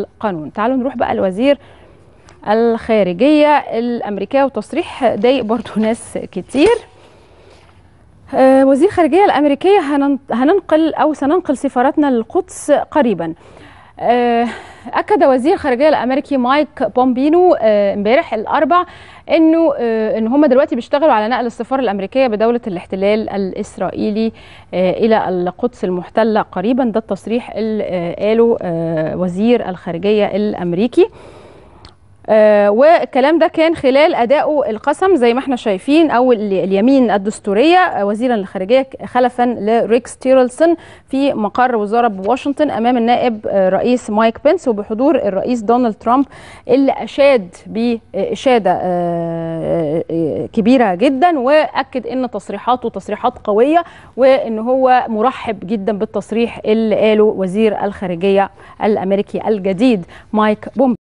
القانون تعالوا نروح بقى الوزير الخارجية الأمريكية وتصريح ضايق برضو ناس كتير آه، وزير الخارجية الأمريكية هننقل أو سننقل سفارتنا للقدس قريبا آه اكد وزير الخارجيه الامريكي مايك بومبينو آه، امبارح الاربع انه آه، ان هم دلوقتي بيشتغلوا على نقل السفاره الامريكيه بدوله الاحتلال الاسرائيلي آه، الى القدس المحتله قريبا ده التصريح اللي قاله وزير الخارجيه الامريكي آه والكلام ده كان خلال اداؤه القسم زي ما احنا شايفين او اليمين الدستوريه آه، وزيرا للخارجيه خلفا لريكس تيرلسون في مقر وزاره بواشنطن امام النائب آه، رئيس مايك بنس وبحضور الرئيس دونالد ترامب اللي اشاد باشاده آه،, آه كبيره جدا واكد ان تصريحاته تصريحات قويه وان هو مرحب جدا بالتصريح اللي قاله وزير الخارجيه الامريكي الجديد مايك بومبي